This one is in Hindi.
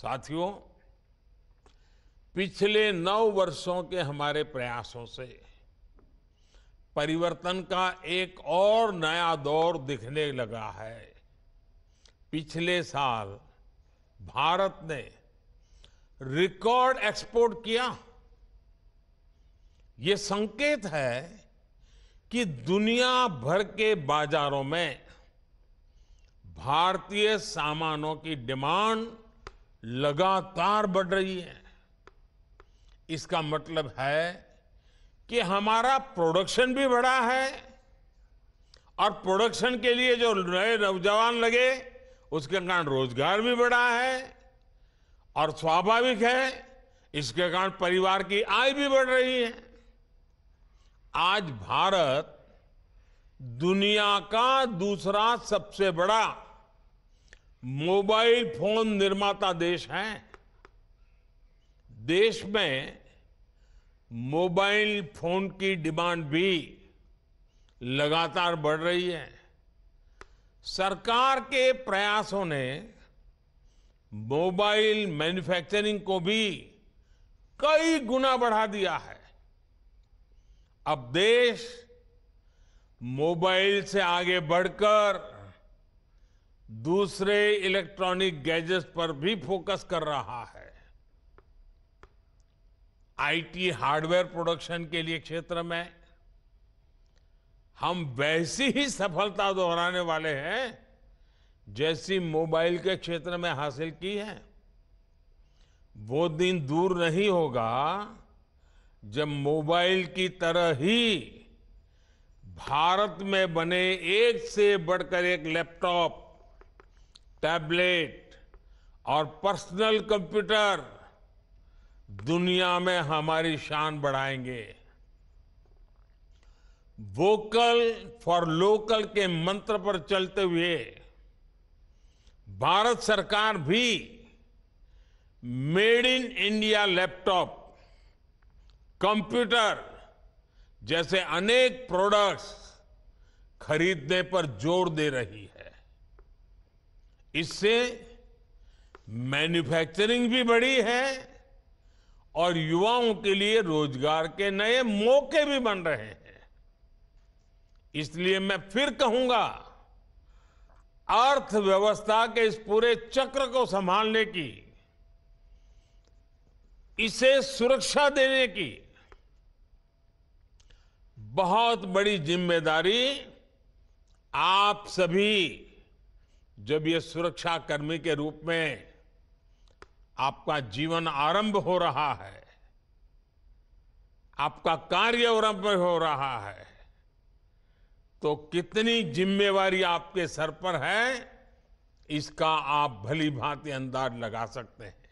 साथियों पिछले नौ वर्षों के हमारे प्रयासों से परिवर्तन का एक और नया दौर दिखने लगा है पिछले साल भारत ने रिकॉर्ड एक्सपोर्ट किया ये संकेत है कि दुनिया भर के बाजारों में भारतीय सामानों की डिमांड लगातार बढ़ रही है इसका मतलब है कि हमारा प्रोडक्शन भी बढ़ा है और प्रोडक्शन के लिए जो नए नौजवान लगे उसके कारण रोजगार भी बढ़ा है और स्वाभाविक है इसके कारण परिवार की आय भी बढ़ रही है आज भारत दुनिया का दूसरा सबसे बड़ा मोबाइल फोन निर्माता देश है देश में मोबाइल फोन की डिमांड भी लगातार बढ़ रही है सरकार के प्रयासों ने मोबाइल मैन्युफैक्चरिंग को भी कई गुना बढ़ा दिया है अब देश मोबाइल से आगे बढ़कर दूसरे इलेक्ट्रॉनिक गैजेट्स पर भी फोकस कर रहा है आईटी हार्डवेयर प्रोडक्शन के लिए क्षेत्र में हम वैसी ही सफलता दोहराने वाले हैं जैसी मोबाइल के क्षेत्र में हासिल की है वो दिन दूर नहीं होगा जब मोबाइल की तरह ही भारत में बने एक से बढ़कर एक लैपटॉप टैबलेट और पर्सनल कंप्यूटर दुनिया में हमारी शान बढ़ाएंगे वोकल फॉर लोकल के मंत्र पर चलते हुए भारत सरकार भी made in India laptop computer जैसे अनेक प्रोडक्ट्स खरीदने पर जोर दे रही है इससे मैन्युफैक्चरिंग भी बढ़ी है और युवाओं के लिए रोजगार के नए मौके भी बन रहे हैं इसलिए मैं फिर कहूंगा अर्थव्यवस्था के इस पूरे चक्र को संभालने की इसे सुरक्षा देने की बहुत बड़ी जिम्मेदारी आप सभी जब ये सुरक्षा कर्मी के रूप में आपका जीवन आरंभ हो रहा है आपका कार्य आरंभ हो रहा है तो कितनी जिम्मेवारी आपके सर पर है इसका आप भली भांति अंदाज लगा सकते हैं